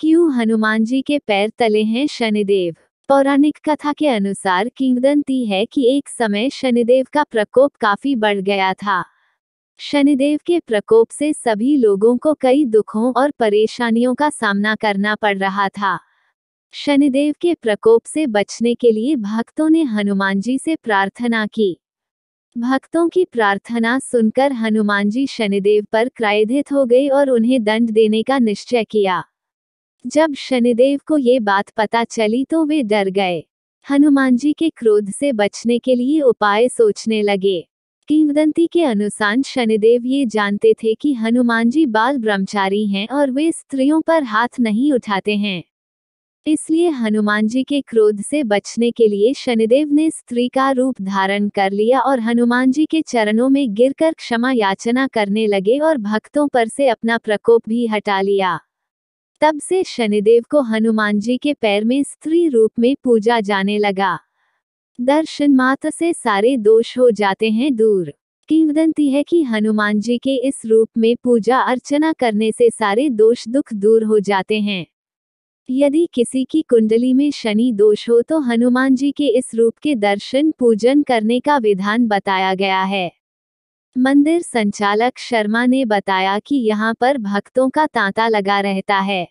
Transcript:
क्यों हनुमान जी के पैर तले हैं शनिदेव पौराणिक कथा के अनुसार किंवदंती है कि एक समय शनिदेव का प्रकोप काफी बढ़ गया था शनिदेव के प्रकोप से सभी लोगों को कई दुखों और परेशानियों का सामना करना पड़ रहा था शनिदेव के प्रकोप से बचने के लिए भक्तों ने हनुमान जी से प्रार्थना की भक्तों की प्रार्थना सुनकर हनुमान जी शनिदेव पर क्रायधित हो गए और उन्हें दंड देने का निश्चय किया जब शनिदेव को ये बात पता चली तो वे डर गए हनुमान जी के क्रोध से बचने के लिए उपाय सोचने लगे किंवदंती के अनुसार शनिदेव ये जानते थे कि हनुमान जी बाल ब्रह्मचारी हैं और वे स्त्रियों पर हाथ नहीं उठाते हैं इसलिए हनुमान जी के क्रोध से बचने के लिए शनिदेव ने स्त्री का रूप धारण कर लिया और हनुमान जी के चरणों में गिरकर क्षमा याचना करने लगे और भक्तों पर से अपना प्रकोप भी हटा लिया तब से शनिदेव को हनुमान जी के पैर में स्त्री रूप में पूजा जाने लगा दर्शन मात्र से सारे दोष हो जाते हैं दूर किंवदंती है कि हनुमान जी के इस रूप में पूजा अर्चना करने से सारे दोष दुख दूर हो जाते हैं यदि किसी की कुंडली में शनि दोष हो तो हनुमान जी के इस रूप के दर्शन पूजन करने का विधान बताया गया है मंदिर संचालक शर्मा ने बताया कि यहां पर भक्तों का तांता लगा रहता है